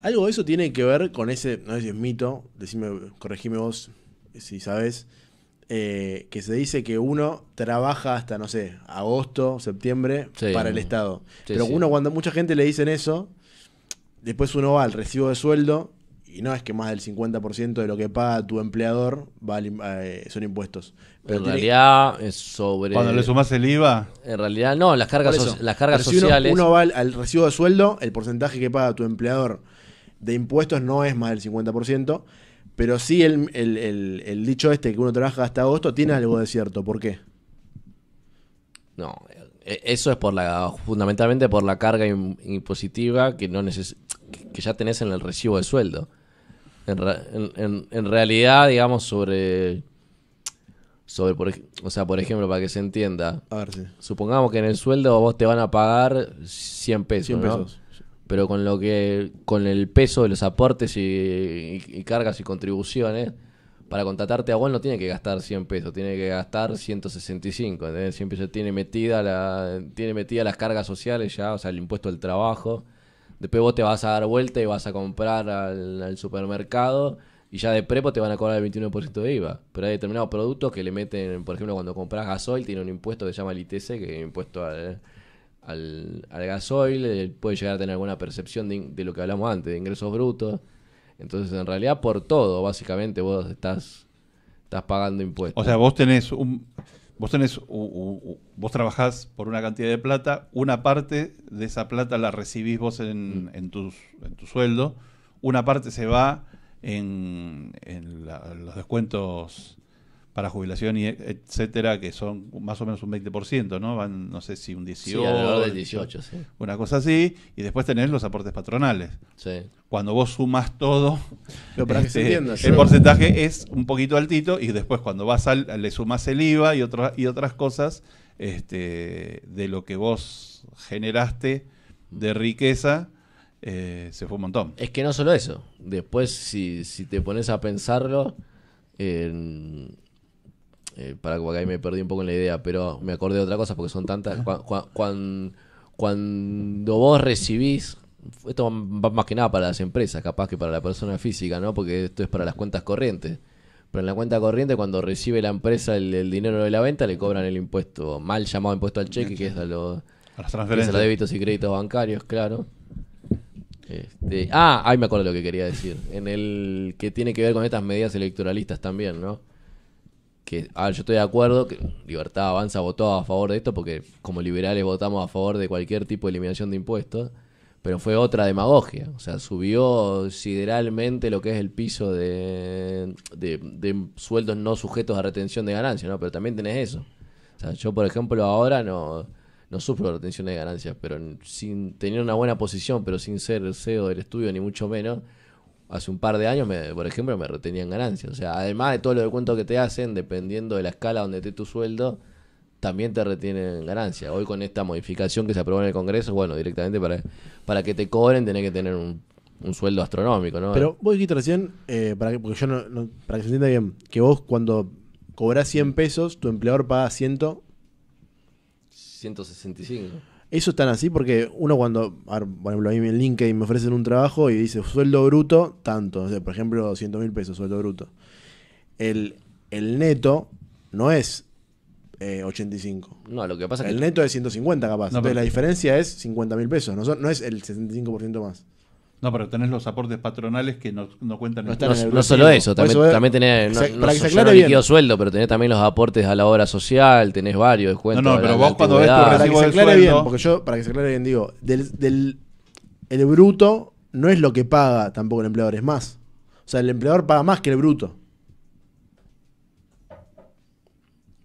Algo de eso tiene que ver con ese, no sé si es mito, decime, corregime vos si sabes, eh, que se dice que uno trabaja hasta, no sé, agosto, septiembre para el Estado. Pero uno, cuando mucha gente le dicen eso, después uno va al recibo de sueldo y no es que más del 50% de lo que paga tu empleador va eh, son impuestos. en realidad es sobre... Cuando le sumas el IVA... En realidad no, las cargas, las cargas sociales... uno, va al recibo de sueldo, el porcentaje que paga tu empleador de impuestos no es más del 50%, pero sí el, el, el, dicho este que uno trabaja hasta agosto tiene algo de cierto. ¿Por qué? No, e, eso es por la fundamentalmente por la carga impositiva que no que ya tenés en el recibo de sueldo. En, realidad, digamos, sobre sobre por, o sea, por ejemplo, para que se entienda. Supongamos que en el sueldo vos te van a pagar 100 pesos, 100 pesos pero con lo que con el peso de los aportes y, cargas y contribuciones para contratarte a vos no tiene que gastar 100 pesos, tiene que gastar 165, Siempre se tiene metida la tiene metida las cargas sociales ya, o sea, el impuesto al trabajo. Después vos te vas a dar vuelta y vas a comprar al, al supermercado y ya de prepo te van a cobrar el 21% de IVA. Pero hay determinados productos que le meten, por ejemplo, cuando compras gasoil tiene un impuesto que se llama el ITC, que es impuesto al al, al gasoil, puede llegar a tener alguna percepción de, lo que hablamos antes, de ingresos brutos. Entonces, en realidad, por todo, básicamente, vos estás, estás pagando impuestos. O sea, vos tenés un... Vos tenés, vos trabajás por una cantidad de plata, una parte de esa plata la recibís vos en, mm. en, tus, en tu sueldo, una parte se va en, en los descuentos para jubilación y etcétera, que son más o menos un 20%, ¿no? Van, no sé si un 18. Sí, 18, Una cosa así, y después tenés los aportes patronales. Cuando vos sumas todo, este, el porcentaje es un poquito altito, y después cuando vas al, le sumás el IVA y, otras y otras cosas este, de lo que vos generaste de riqueza, eh, se fue un montón. Es que no solo eso, después si, te pones a pensarlo, en... Eh, para que ahí me perdí un poco en la idea, pero me acordé de otra cosa porque son tantas. cuando vos recibís, esto va más que nada para las empresas, capaz que para la persona física, ¿no? Porque esto es para las cuentas corrientes. Pero en la cuenta corriente, cuando recibe la empresa el, dinero de la venta, le cobran el impuesto, mal llamado impuesto al cheque, que es a, los, transferencias. a los débitos y créditos bancarios, claro. Este, ah, ahí me acuerdo lo que quería decir. En el que tiene que ver con estas medidas electoralistas también, ¿no? que yo estoy de acuerdo que Libertad Avanza votó a favor de esto porque como liberales votamos a favor de cualquier tipo de eliminación de impuestos, pero fue otra demagogia, o sea, subió sideralmente lo que es el piso de, de, de sueldos no sujetos a retención de ganancias, ¿no? Pero también tenés eso. O sea, yo por ejemplo ahora no, no sufro retención de ganancias, pero sin tener una buena posición, pero sin ser CEO del estudio ni mucho menos, hace un par de años, por ejemplo, me retenían ganancias. O sea, además de todo lo de descuentos que te hacen, dependiendo de la escala donde esté tu sueldo, también te retienen ganancias. Hoy con esta modificación que se aprobó en el Congreso, bueno, directamente para, para que te cobren tenés que tener un, sueldo astronómico, ¿no? Pero vos dijiste recién, eh, para que, porque yo no, para que se entienda bien, que vos cuando cobrás 100 pesos, tu empleador paga 100... 165. Eso es así porque uno cuando, por ejemplo, a mí en LinkedIn me ofrecen un trabajo y dice sueldo bruto, tanto, o sea, por ejemplo, 200 mil pesos sueldo bruto. El, el neto no es 85. Eh, no, lo que pasa es que... El neto es 150 capaz. la diferencia es 50 mil pesos, no, no es el 75% más. No, pero tenés los aportes patronales que no, cuentan no, no, solo eso, también, también tenés que sueldo, pero tenés también los aportes a la obra social, tenés varios descuentos. No, no, pero vos cuando ves para que se aclare bien, porque yo para que se aclare bien digo, del, del el bruto no es lo que paga tampoco el empleador, es más. O sea, el empleador paga más que el bruto.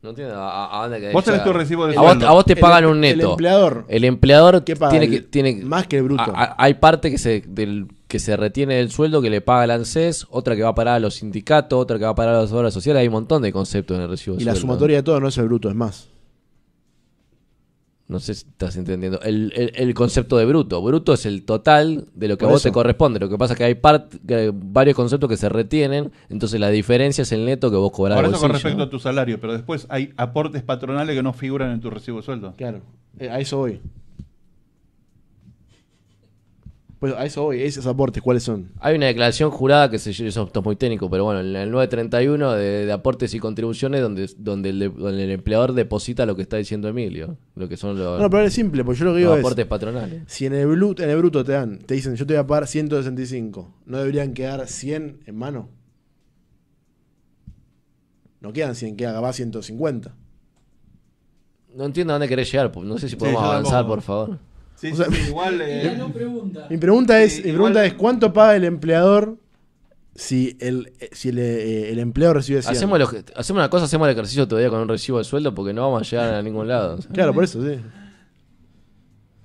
No entiendo a, dónde Vos tenés tu recibo de A vos, a vos te pagan em- un El empleador. El empleador ¿Qué tiene que... Tiene, Más que el bruto. hay parte que se, del, que se retiene del sueldo que le paga el ANSES, otra que va a parar a los sindicatos, otra que va a parar a las obras sociales. Hay un montón de conceptos en el recibo y la sumatoria de todo no es el bruto, es más. No sé si estás entendiendo. El, concepto de bruto. Bruto es el total de lo que a vos te corresponde. Lo que pasa es que hay, varios conceptos que se retienen, entonces la diferencia es el neto que vos cobras Por con respecto a tu salario, pero después hay aportes patronales que no figuran en tu recibo de sueldo. Claro, eh, a eso voy a eso esos aportes, ¿cuáles son? Hay una declaración jurada que se eso es muy técnico, pero bueno, en el 931 de, aportes y contribuciones donde, donde el, empleador deposita lo que está diciendo Emilio, lo que son los, no, pero es simple, porque yo lo que digo aportes patronales. Si en el, bruto, te dan, te dicen, yo te voy a pagar 165, ¿no deberían quedar 100 en mano? No quedan 100, queda va 150. No entiendo a dónde querés llegar, no sé si podemos avanzar, por favor. Mi pregunta es, pregunta es ¿cuánto paga el empleador si el, eh, el, eh, empleado recibe 100? Hacemos, hacemos una cosa, hacemos el ejercicio todavía con un recibo de sueldo porque no vamos a llegar a ningún lado. Claro, por eso, sí.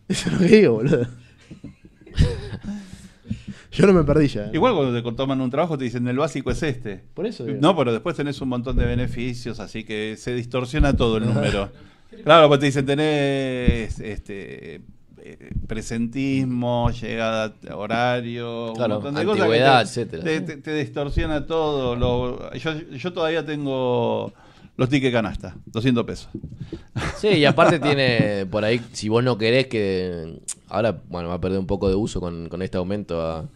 Eso es lo que digo, boludo. Yo no me perdí ya. Eh. Igual cuando te toman un trabajo te dicen el básico es este. Por eso. No, pero después tenés un montón de beneficios, así que se distorsiona todo el número. claro, pues te dicen tenés este presentismo, llegada horario, un montón de cosas te, distorsiona todo. yo, todavía tengo los tickets canasta, 200 pesos. Sí, y aparte tiene por ahí, si vos no querés que. Ahora, bueno, va a perder un poco de uso con, este aumento a,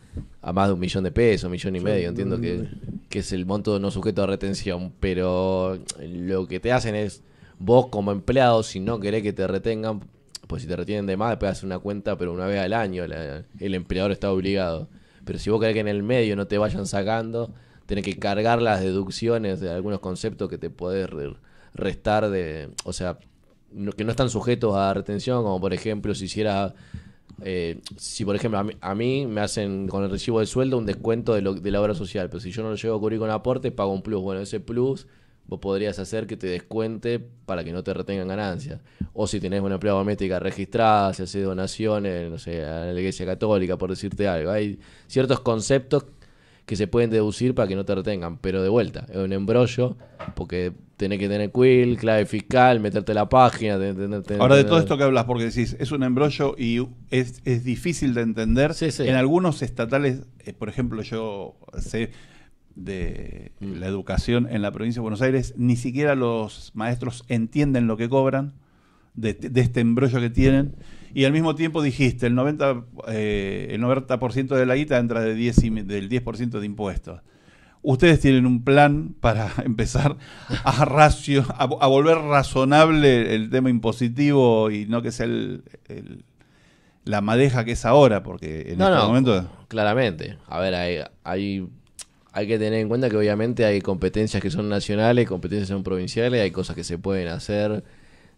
más de un millón de pesos, un millón y medio. Entiendo que, que, es el monto no sujeto a retención, pero lo que te hacen es, vos como empleado, si no querés que te retengan, pues si te retienen de más, después hacer una cuenta, pero una vez al año el empleador está obligado. Pero si vos crees que en el medio no te vayan sacando, tenés que cargar las deducciones de algunos conceptos que te podés restar de. O sea, que no están sujetos a retención, como por ejemplo si hiciera. Eh, si por ejemplo a mí, me hacen con el recibo de sueldo un descuento de, lo, de la obra social, pero si yo no lo llego a cubrir con aporte pago un plus. Bueno, ese plus vos podrías hacer que te descuente para que no te retengan ganancias. O si tenés una empleada doméstica registrada, si haces donaciones, no sé, a la Iglesia Católica, por decirte algo. Hay ciertos conceptos que se pueden deducir para que no te retengan, pero de vuelta, es un embrollo, porque tenés que tener quill, clave fiscal, meterte la página. Ahora, de todo esto que hablas, porque decís, es un embrollo y es, es difícil de entender. En algunos estatales, eh, por ejemplo, yo sé de mm. la educación en la provincia de Buenos Aires, ni siquiera los maestros entienden lo que cobran de, este embrollo que tienen. Y al mismo tiempo dijiste, el 90%, eh, el 90 de la guita entra de del 10% de impuestos. Ustedes tienen un plan para empezar a, a, volver razonable el tema impositivo y no que sea el, la madeja que es ahora, porque en no, este Claramente. A ver, hay, hay hay que tener en cuenta que obviamente hay competencias que son nacionales, competencias que son provinciales, hay cosas que se pueden hacer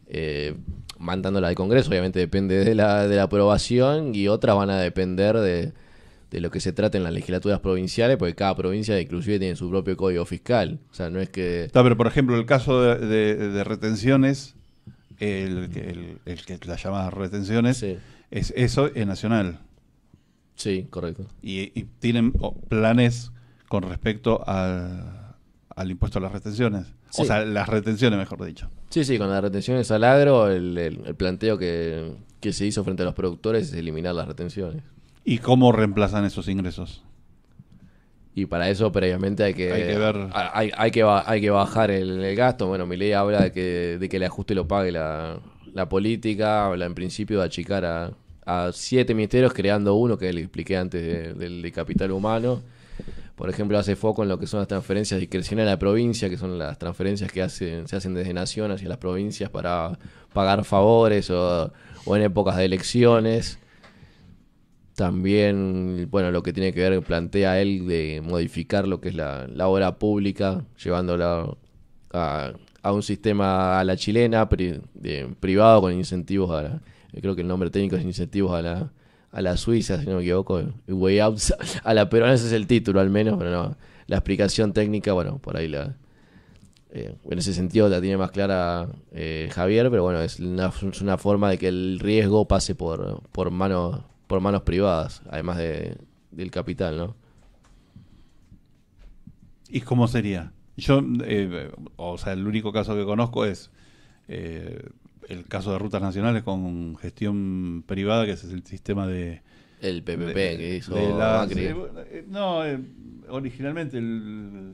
eh, mandándolas al Congreso, obviamente depende de la, de la aprobación y otras van a depender de, lo que se trate en las legislaturas provinciales, porque cada provincia inclusive tiene su propio código fiscal. O sea, no es que... Está, pero por ejemplo, el caso de, retenciones, el, que las llamadas retenciones, es eso es nacional. Sí, correcto. Y, y tienen planes con respecto al, impuesto a las retenciones. O sea, las retenciones, mejor dicho. Sí, sí, con las retenciones al agro, el, planteo que, se hizo frente a los productores es eliminar las retenciones. ¿Y cómo reemplazan esos ingresos? Y para eso previamente hay que, hay ver. Hay, que, hay que bajar el, gasto. Bueno, mi ley habla de que, de que el ajuste lo pague la, política, habla en principio de achicar a, a siete ministerios creando uno que le expliqué antes del de capital humano por ejemplo, hace foco en lo que son las transferencias discrecionales a la provincia, que son las transferencias que hacen, se hacen desde Nación hacia las provincias para pagar favores o, en épocas de elecciones. También, bueno, lo que tiene que ver, plantea él de modificar lo que es la, obra pública, llevándola a, un sistema a la chilena, privado con incentivos a la, creo que el nombre técnico es incentivos a la a la Suiza, si no me equivoco, way a la peruana ese es el título al menos, pero no, la explicación técnica, bueno, por ahí la... Eh, en ese sentido la tiene más clara eh, Javier, pero bueno, es una, forma de que el riesgo pase por, por, manos, por manos privadas, además del capital, ¿no? ¿Y cómo sería? Yo, eh, o sea, el único caso que conozco es el caso de rutas nacionales con gestión privada, que es el sistema de... El PPP que hizo eh, no, eh, originalmente el,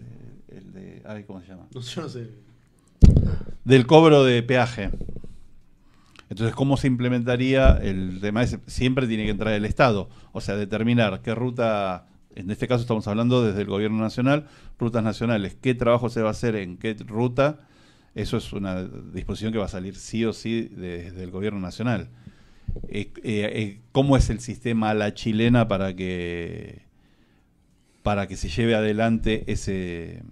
de... ¿Cómo se llama? yo no sé. Del cobro de peaje. Entonces, ¿cómo se implementaría el tema? Ese? Siempre tiene que entrar el Estado, o sea, determinar qué ruta, en este caso estamos hablando desde el Gobierno Nacional, rutas nacionales, qué trabajo se va a hacer en qué ruta eso es una disposición que va a salir sí o sí desde el gobierno nacional. Eh, ¿Cómo es el sistema a la chilena para que para que se lleve adelante ese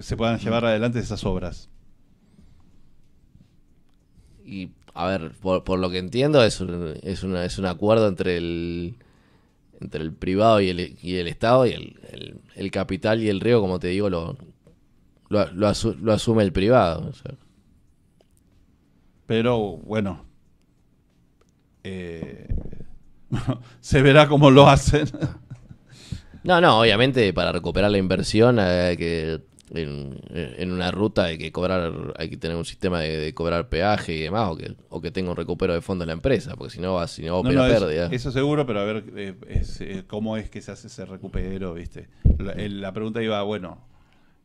se puedan llevar adelante esas obras? Y a ver, por, lo que entiendo es un, es, una, es un acuerdo entre el entre el privado y el, y el Estado y el, capital y el río como te digo, lo, lo, asume el privado. Pero bueno, eh, se verá cómo lo hacen. no, no, obviamente para recuperar la inversión eh, que en, una ruta hay que cobrar, hay que tener un sistema de, cobrar peaje y demás, o que, o tenga un recupero de fondo en la empresa, porque si no va, si no, Eso seguro, pero a ver eh, cómo es que se hace ese recupero, viste. la pregunta iba, bueno,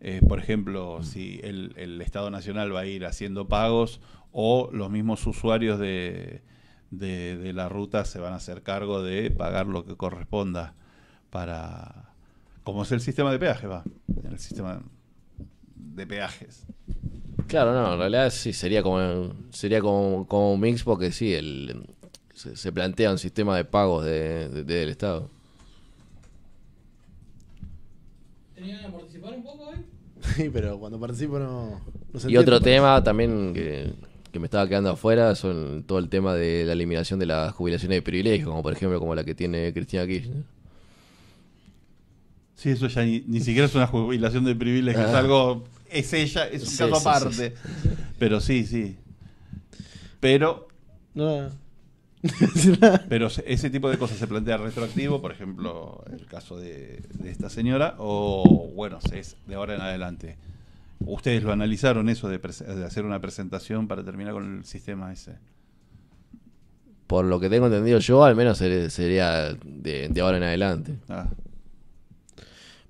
eh, por ejemplo, si el, Estado Nacional va a ir haciendo pagos o los mismos usuarios de, la ruta se van a hacer cargo de pagar lo que corresponda para... como es el sistema de peaje, va, el sistema de peajes. Claro, no, en realidad sí, sería como sería como, un mix porque sí, se, plantea un sistema de pagos del Estado. ¿Tenían que participar un poco hoy? Eh? Sí, pero cuando participo no, no se Y otro tema también que, me estaba quedando afuera son todo el tema de la eliminación de las jubilaciones de privilegio, como por ejemplo como la que tiene Cristina Kirchner. Sí, eso ya ni, siquiera es una jubilación de privilegio, es ah. algo, es ella, es un caso aparte. pero sí, sí. Pero... no. Pero ese tipo de cosas se plantea retroactivo, por ejemplo, el caso de, esta señora, o bueno, es de ahora en adelante. ¿Ustedes lo analizaron eso de, hacer una presentación para terminar con el sistema ese? Por lo que tengo entendido yo, al menos sería de, ahora en adelante. Ah.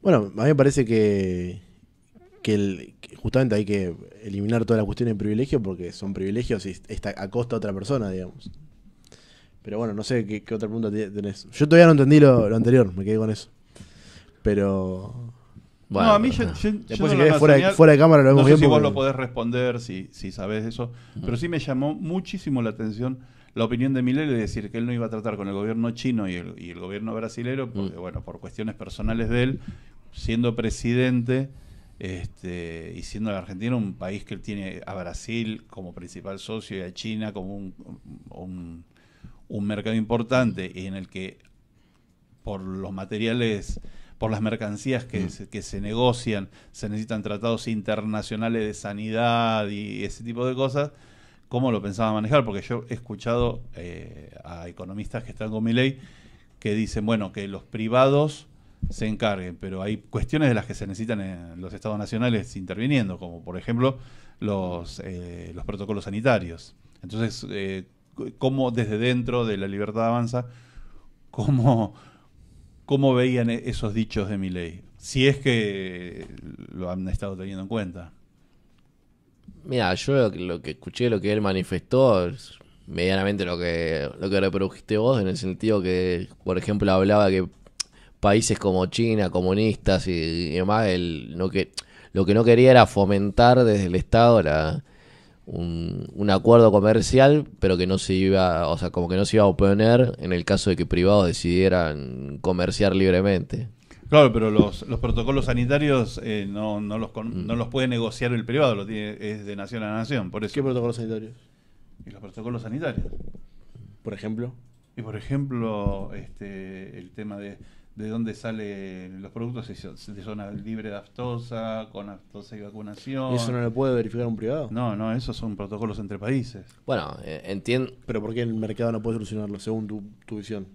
Bueno, a mí me parece que, justamente hay que eliminar toda la cuestión de privilegio porque son privilegios y está a costa de otra persona, digamos. Pero bueno, no sé qué, otra pregunta tenés. Yo todavía no entendí lo, anterior, me quedé con eso. Pero. no, a mí yo, Después, fuera, de cámara lo vemos no sé Si vos lo podés responder, si, si sabés eso. Mm. Pero sí me llamó muchísimo la atención la opinión de Milei de decir que él no iba a tratar con el gobierno chino y el, gobierno brasilero, mm. porque, bueno, por cuestiones personales de él, siendo presidente este, y siendo la Argentina un país que él tiene a Brasil como principal socio y a China como un un mercado importante en el que por los materiales, por las mercancías mm. que, se, negocian, se necesitan tratados internacionales de sanidad y ese tipo de cosas, ¿cómo lo pensaba manejar? Porque yo he escuchado eh, a economistas que están con mi ley que dicen, bueno, que los privados se encarguen, pero hay cuestiones de las que se necesitan en los estados nacionales interviniendo, como por ejemplo los, eh, los protocolos sanitarios. Entonces, eh, cómo desde dentro de la libertad avanza, cómo, cómo veían e-, esos dichos de mi ley, si es que lo han estado teniendo en cuenta. Mira, yo lo que, escuché, lo que él manifestó, medianamente lo que, lo que reprodujiste vos, en el sentido que, por ejemplo, hablaba que países como China, comunistas y, demás, el, lo, que, lo que no quería era fomentar desde el Estado la, un, acuerdo comercial, pero que no se iba, o sea, como que no se iba a oponer en el caso de que privados decidieran comerciar libremente. Claro, pero los, protocolos sanitarios eh, no, mm. los puede negociar el privado, lo tiene, es de nación a nación. Por ¿Qué protocolos sanitarios? Y los protocolos sanitarios. Por ejemplo. Y por ejemplo, este, el tema de de dónde salen los productos, de zona libre de aftosa, con aftosa y vacunación. ¿Y eso no lo puede verificar un privado? No, no, esos son protocolos entre países. Bueno, eh, entiendo. Pero ¿por qué el mercado no puede solucionarlo, según tu, tu visión?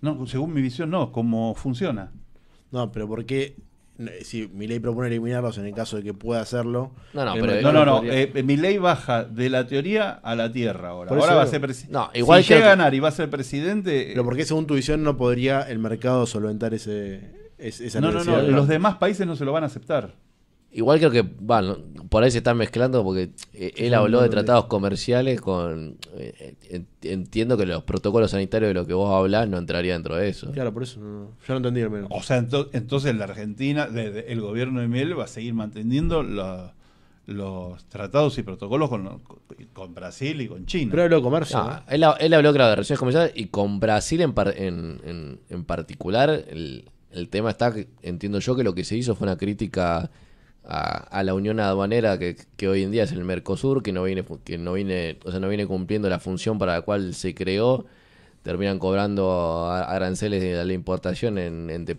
No, según mi visión no, cómo funciona. No, pero ¿por qué eh, si mi ley propone eliminarlos en el caso de que pueda hacerlo. No, no, eh, no, eh, mi ley baja de la teoría a la tierra ahora. Ahora va a ser igual si ganar y va a ser presidente. Pero porque según tu visión no podría el mercado solventar ese, ese esa no, no, no, los demás países no se lo van a aceptar. Igual creo que, bueno, por ahí se están mezclando porque eh, él habló de tratados comerciales con... Eh, entiendo que los protocolos sanitarios de lo que vos hablás no entraría dentro de eso. Claro, por eso no, yo no entendí menos. O sea, entonces la Argentina, el gobierno de Miel va a seguir manteniendo los tratados y protocolos con, Brasil y con China. Pero habló de comercio. No, ¿eh? Él, habló, claro, de relaciones comerciales y con Brasil en, en, en, particular. El, el tema está, entiendo yo, que lo que se hizo fue una crítica a, la unión aduanera que, hoy en día es el Mercosur, que no viene, que no viene, o sea, no viene cumpliendo la función para la cual se creó, terminan cobrando aranceles de la importación entre,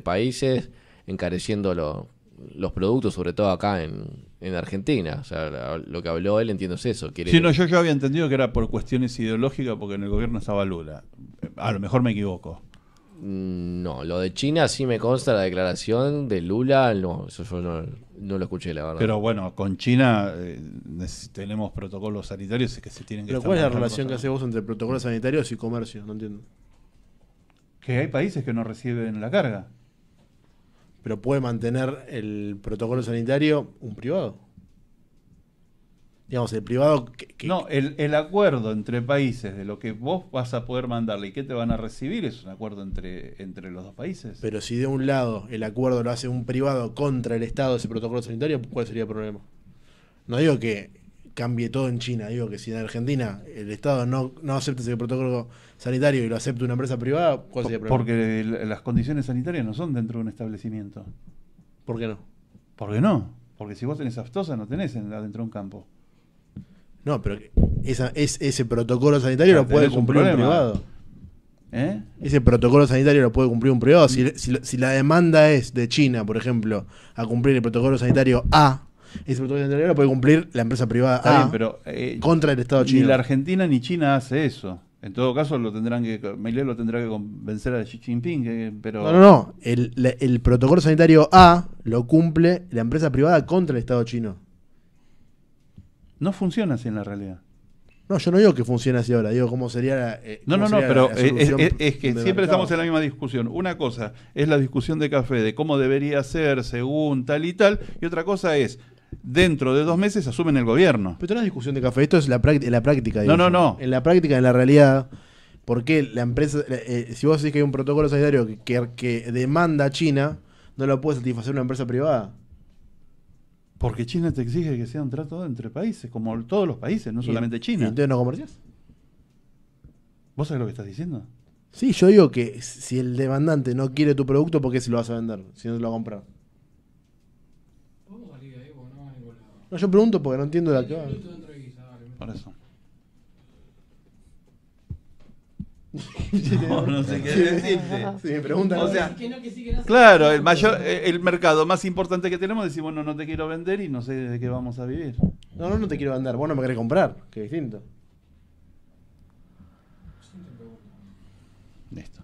países, encareciendo los los productos, sobre todo acá en, Argentina. O sea, lo que habló él entiendo es eso. Quiere... no, yo, yo había entendido que era por cuestiones ideológicas porque en el gobierno estaba Lula. A lo mejor me equivoco. Mm, no, lo de China sí me consta la declaración de Lula, no, eso yo no, no lo escuché, la verdad. Pero bueno, con China eh, tenemos protocolos sanitarios que se tienen que... Pero ¿cuál es la relación que hace vos entre protocolos sanitarios y comercio? No entiendo. Que hay países que no reciben la carga. Pero puede mantener el protocolo sanitario un privado. Digamos, el privado... No, el, acuerdo entre países de lo que vos vas a poder mandarle y qué te van a recibir es un acuerdo entre, entre los dos países. Pero si de un lado el acuerdo lo hace un privado contra el Estado, ese protocolo sanitario, ¿cuál sería el problema? No digo que cambie todo en China, digo que si en Argentina el Estado no, no acepta ese protocolo sanitario y lo acepta una empresa privada, ¿cuál sería el problema? Porque las condiciones sanitarias no son dentro de un establecimiento. ¿Por qué no? ¿Por no? Porque si vos tenés aftosa no tenés dentro de un campo. No, pero ese protocolo sanitario lo puede cumplir un, privado. Ese protocolo sanitario lo puede cumplir un privado. Si, la demanda es de China, por ejemplo, a cumplir el protocolo sanitario A, ese protocolo sanitario lo puede cumplir la empresa privada A eh, contra el Estado chino. Ni la Argentina ni China hace eso. En todo caso, lo tendrán que, lo tendrá que convencer a Xi Jinping, eh, pero... No, no, no. el protocolo sanitario A lo cumple la empresa privada contra el Estado chino. No funciona así en la realidad. No, yo no digo que funcione así ahora, digo cómo sería la. Eh, no, no, no, pero eh, eh, es, que siempre estamos en la misma discusión. Una cosa es la discusión de café, de cómo debería ser según tal y tal, y otra cosa es. Dentro de dos meses asumen el gobierno. Pero no es discusión de café, esto es la, la práctica. No, no, no. En la práctica, en la realidad, porque la empresa, si vos decís que hay un protocolo sanitario que, demanda China, no lo puede satisfacer una empresa privada? Porque China te exige que sea un trato entre países, como todos los países, no solamente China. ¿Y entonces no comercias? ¿Vos sabés lo que estás diciendo? Sí, yo digo que si el demandante no quiere tu producto, ¿por qué se lo vas a vender? Si no se lo va a comprar. No, yo pregunto porque no entiendo la que va. Por eso. no, sé qué decirte. Si me claro, el mayor, el mercado más importante que tenemos decimos, bueno, no te quiero vender y no sé de qué vamos a vivir. No, no, no te quiero vender, vos no me querés comprar, qué distinto. Listo.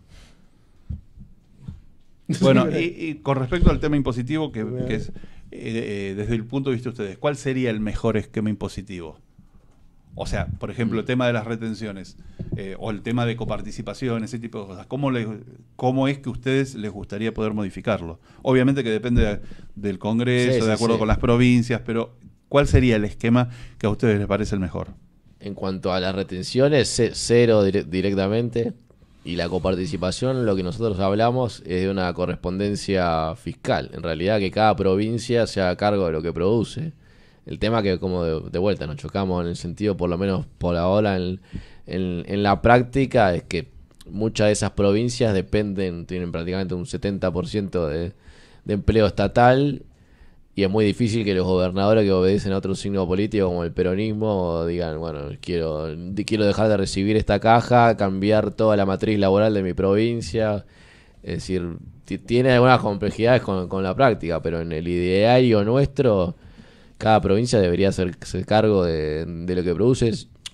Bueno, y, con respecto al tema impositivo, que, es eh, eh, desde el punto de vista de ustedes, ¿cuál sería el mejor esquema impositivo? O sea, por ejemplo, el mm. tema de las retenciones. Eh, o el tema de coparticipación, ese tipo de cosas. ¿Cómo, ¿Cómo es que a ustedes les gustaría poder modificarlo? Obviamente que depende del Congreso, de acuerdo con las provincias, pero ¿cuál sería el esquema que a ustedes les parece el mejor? En cuanto a las retenciones, cero directamente. Y la coparticipación, lo que nosotros hablamos es de una correspondencia fiscal. En realidad, que cada provincia sea a cargo de lo que produce. El tema que, como de, vuelta, nos chocamos en el sentido, por lo menos por ahora, en, en, la práctica es que muchas de esas provincias dependen, tienen prácticamente un 70% de, empleo estatal y es muy difícil que los gobernadores que obedecen a otro signo político como el peronismo digan, bueno, quiero, quiero dejar de recibir esta caja, cambiar toda la matriz laboral de mi provincia. Es decir, tiene algunas complejidades con, la práctica, pero en el ideario nuestro, cada provincia debería hacerse cargo de lo que produce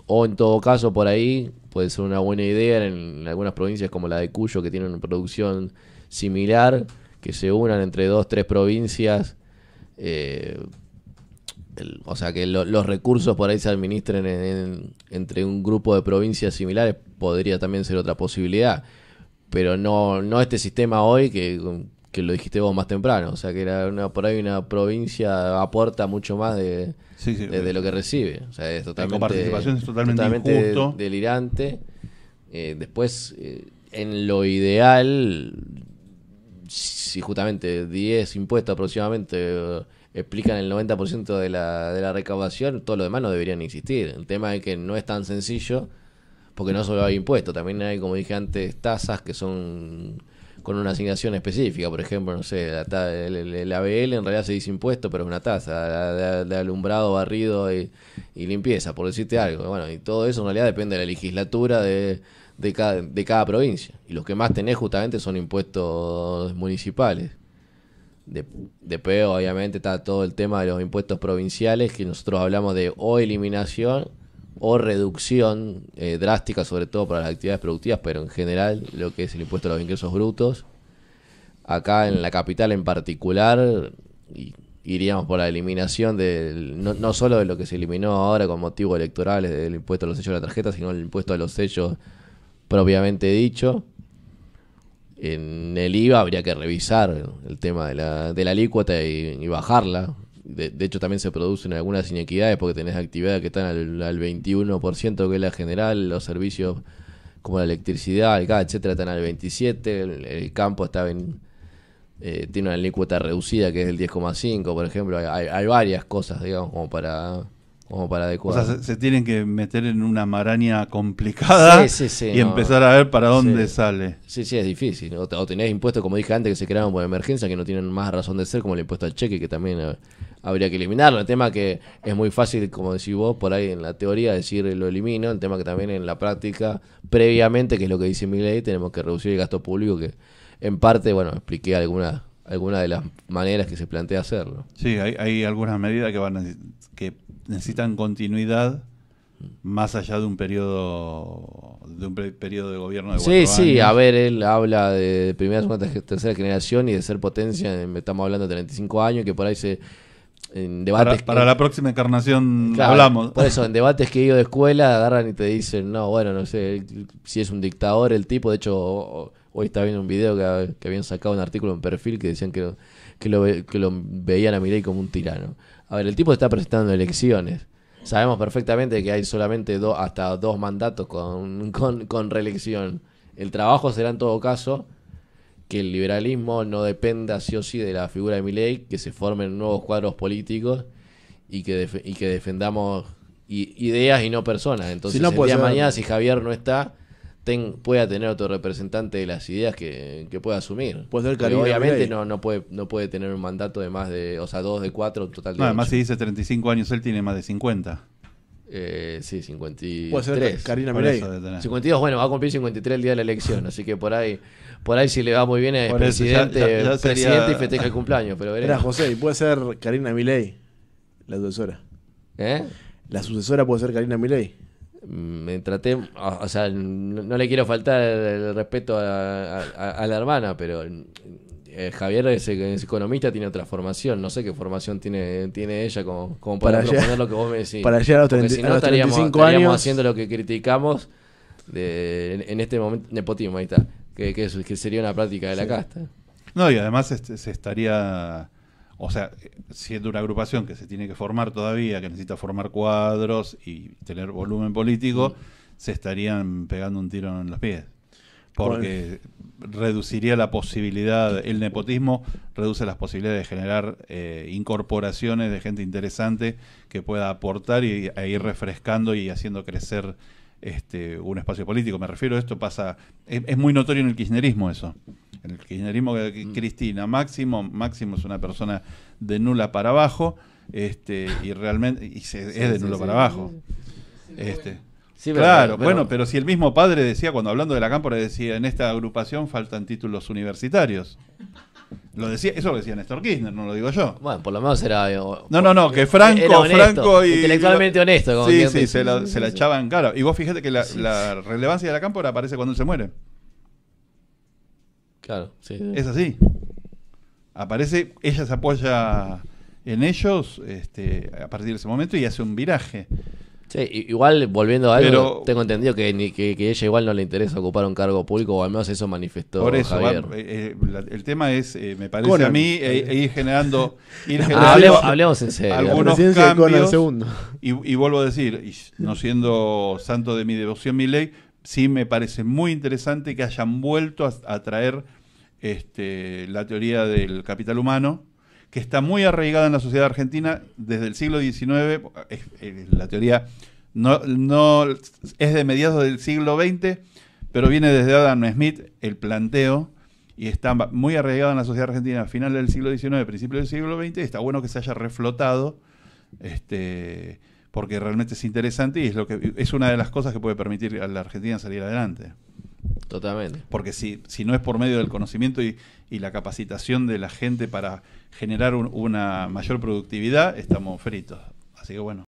o en todo caso, por ahí puede ser una buena idea en algunas provincias como la de Cuyo, que tienen una producción similar, que se unan entre dos, tres provincias. Eh, o sea, que los recursos por ahí se administren entre un grupo de provincias similares podría también ser otra posibilidad. Pero no, no este sistema hoy que que lo dijiste vos más temprano, o sea que era una, por ahí una provincia aporta mucho más de, de, lo que recibe. O sea, es totalmente, participación es totalmente, delirante. Eh, después, eh, en lo ideal, si justamente 10 impuestos aproximadamente eh, explican el 90% de la, de la recaudación, todo lo demás no deberían existir. El tema es que no es tan sencillo porque no solo hay impuestos, también hay, como dije antes, tasas que son con una asignación específica, por ejemplo, no sé, la, el, ABL en realidad se dice impuesto, pero es una tasa de, alumbrado, barrido y, limpieza, por decirte algo. Bueno, y todo eso en realidad depende de la legislatura de, cada, provincia. Y los que más tenés justamente son impuestos municipales. De, de peo, obviamente, está todo el tema de los impuestos provinciales, que nosotros hablamos de o eliminación o reducción eh, drástica, sobre todo para las actividades productivas, pero en general lo que es el impuesto a los ingresos brutos. Acá en la capital en particular iríamos por la eliminación de no, solo de lo que se eliminó ahora con motivos electorales del impuesto a los sellos de la tarjeta, sino el impuesto a los sellos propiamente dicho. En el IVA habría que revisar el tema de la, de la alícuota y bajarla de, hecho también se producen algunas inequidades porque tenés actividades que están al, al 21% que es la general, los servicios como la electricidad, el gas, etcétera, están al 27%, el, campo está en, eh, tiene una alícuota reducida que es el 10,5%, por ejemplo, hay, hay, varias cosas, digamos, como para... Como para adecuar. O sea, se, tienen que meter en una maraña complicada y empezar a ver para dónde sale. Sí, sí, es difícil. O, tenés impuestos, como dije antes, que se crearon por emergencia, que no tienen más razón de ser, como el impuesto al cheque, que también... Eh, habría que eliminarlo. El tema que es muy fácil, como decís vos, por ahí en la teoría, decir lo elimino. El tema que también en la práctica, previamente, que es lo que dice mi ley, tenemos que reducir el gasto público, que en parte, bueno, expliqué alguna, alguna de las maneras que se plantea hacerlo. Sí, hay, algunas medidas que, van que necesitan continuidad más allá de un periodo de un periodo de gobierno de Sí, sí, a ver, él habla de primera, segunda, tercera generación y de ser potencia, estamos hablando de 35 años, que por ahí se en debates. Para, la próxima encarnación hablamos. Por eso, en debates que ido de escuela, agarran y te dicen, no, bueno, no sé si es un dictador el tipo. De hecho, hoy estaba viendo un video que, habían sacado un artículo en perfil que decían que, que, lo, que lo veían a Milei como un tirano. A ver, el tipo está presentando elecciones. Sabemos perfectamente que hay solamente dos hasta dos mandatos con, con, con reelección. El trabajo será en todo caso que el liberalismo no dependa sí o sí de la figura de Milei, que se formen nuevos cuadros políticos y que, y que defendamos ideas y no personas. Entonces, el día mañana, si Javier no está, pueda tener otro representante de las ideas que, pueda asumir. pues obviamente no, no, puede, no puede tener un mandato de más de, o sea, dos de cuatro, total No, además, si dice 35 años, él tiene más de 50. Eh, sí, 53. Puede ser Karina Milei. 52, bueno, va a cumplir 53 el día de la elección, así que por ahí por ahí si le va muy bien el presidente, y festeja el cumpleaños, pero Era José, y puede ser Karina Milei, la sucesora. ¿Eh? La sucesora puede ser Karina Milei. Mm, me traté, o sea, no, le quiero faltar el respeto a, la hermana, pero eh, Javier es, economista, tiene otra formación, no sé qué formación tiene, tiene ella como, para, lo que vos me decís. para llegar a los si no, estaríamos, años. haciendo lo que criticamos en, en este momento, nepotismo, ahí está que, que sería una práctica de la casta. No, y además este, se estaría, o sea, siendo una agrupación que se tiene que formar todavía, que necesita formar cuadros y tener volumen político, se estarían pegando un tiro en los pies. Porque reduciría la posibilidad, el nepotismo reduce las posibilidades de generar eh, incorporaciones de gente interesante que pueda aportar y, e ir refrescando y haciendo crecer este, un espacio político. Me refiero a esto, pasa. Es, muy notorio en el kirchnerismo eso. En el kirchnerismo, mm. Cristina, Máximo, Máximo es una persona de nula para abajo, este, y realmente y es de nula para abajo. Este. claro, bueno, pero si el mismo padre decía, cuando hablando de la cámpora, decía, en esta agrupación faltan títulos universitarios. Lo decía, eso lo decía Néstor Kirchner, no lo digo yo. Bueno, por lo menos era. Eh, no, no, no, que Franco, Franco y. Intelectualmente honesto, como Sí, sí, se, la, se la, echaban claro Y vos fíjate que la, relevancia de la cámpora aparece cuando él se muere. Claro, sí. Es así. Aparece, ella se apoya en ellos este, a partir de ese momento y hace un viraje igual volviendo a algo, tengo entendido que, ni, que, ella igual no le interesa ocupar un cargo público, o al menos eso manifestó. Por eso, Javier. Eh, eh, el tema es, eh, me parece a mí, ir generando. hablemos, en Algunos cambios, Y, vuelvo a decir, no siendo santo de mi devoción, mi ley, sí me parece muy interesante que hayan vuelto a, traer este, la teoría del capital humano que está muy arraigada en la sociedad argentina desde el siglo XIX, la teoría no, es de mediados del siglo XX, pero viene desde Adam Smith el planteo y está muy arraigada en la sociedad argentina a finales del siglo XIX, principio del siglo XX, y está bueno que se haya reflotado, este, porque realmente es interesante y es, lo que, es una de las cosas que puede permitir a la Argentina salir adelante. Totalmente. Porque si, si no es por medio del conocimiento y, y la capacitación de la gente para generar una mayor productividad, estamos fritos. Así que bueno.